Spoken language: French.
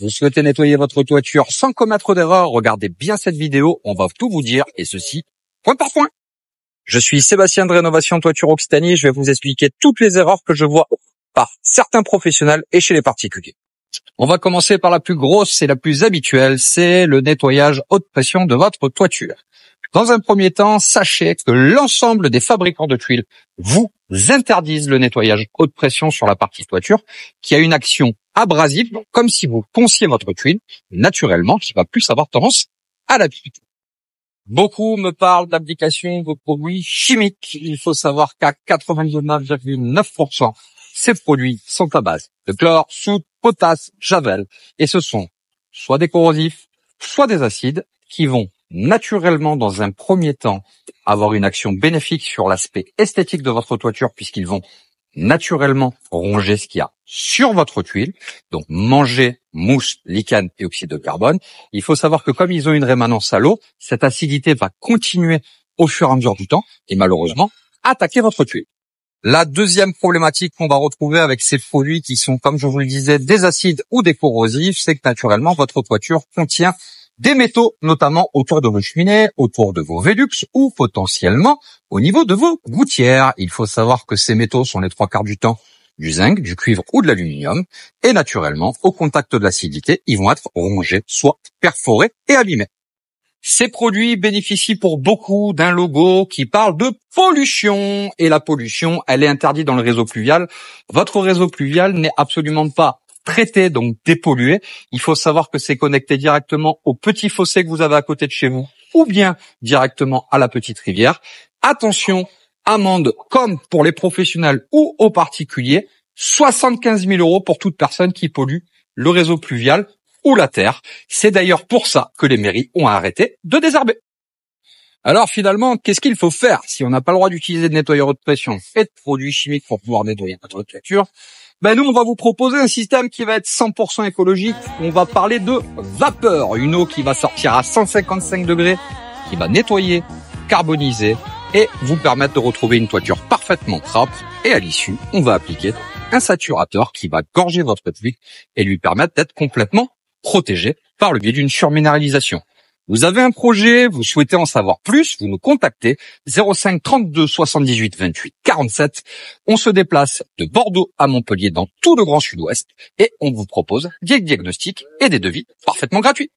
Vous souhaitez nettoyer votre toiture sans commettre d'erreur, regardez bien cette vidéo, on va tout vous dire, et ceci, point par point. Je suis Sébastien de Rénovation Toiture Occitanie, je vais vous expliquer toutes les erreurs que je vois par certains professionnels et chez les particuliers. On va commencer par la plus grosse et la plus habituelle, c'est le nettoyage haute pression de votre toiture. Dans un premier temps, sachez que l'ensemble des fabricants de tuiles vous interdisent le nettoyage haute pression sur la partie toiture, qui a une action abrasive, comme si vous ponciez votre tuile, naturellement, qui va plus avoir tendance à la Beaucoup me parlent d'application de produits chimiques. Il faut savoir qu'à 99,9%, ces produits sont à base de chlore, soude, potasse, javel, et ce sont soit des corrosifs, soit des acides qui vont naturellement dans un premier temps avoir une action bénéfique sur l'aspect esthétique de votre toiture puisqu'ils vont naturellement ronger ce qu'il y a sur votre tuile, donc manger mousse, lichen et oxyde de carbone. Il faut savoir que comme ils ont une rémanence à l'eau, cette acidité va continuer au fur et à mesure du temps et malheureusement attaquer votre tuile. La deuxième problématique qu'on va retrouver avec ces produits qui sont, comme je vous le disais, des acides ou des corrosifs, c'est que naturellement votre toiture contient des métaux, notamment autour de vos cheminées, autour de vos vélux ou potentiellement au niveau de vos gouttières. Il faut savoir que ces métaux sont les trois quarts du temps du zinc, du cuivre ou de l'aluminium, et naturellement, au contact de l'acidité, ils vont être rongés, soit perforés et abîmés. Ces produits bénéficient pour beaucoup d'un logo qui parle de pollution. Et la pollution, elle est interdite dans le réseau pluvial. Votre réseau pluvial n'est absolument pas traiter, donc dépolluer. Il faut savoir que c'est connecté directement au petit fossé que vous avez à côté de chez vous ou bien directement à la petite rivière. Attention, amende comme pour les professionnels ou aux particuliers, 75 000 euros pour toute personne qui pollue le réseau pluvial ou la terre. C'est d'ailleurs pour ça que les mairies ont arrêté de désherber. Alors finalement, qu'est-ce qu'il faut faire si on n'a pas le droit d'utiliser de nettoyeur haute pression et de produits chimiques pour pouvoir nettoyer notre toiture ben nous, on va vous proposer un système qui va être 100% écologique. On va parler de vapeur, une eau qui va sortir à 155 degrés, qui va nettoyer, carboniser et vous permettre de retrouver une toiture parfaitement propre. Et à l'issue, on va appliquer un saturateur qui va gorger votre public et lui permettre d'être complètement protégé par le biais d'une surminéralisation. Vous avez un projet, vous souhaitez en savoir plus, vous nous contactez 05 32 78 28 47. On se déplace de Bordeaux à Montpellier dans tout le Grand Sud-Ouest et on vous propose des diagnostics et des devis parfaitement gratuits.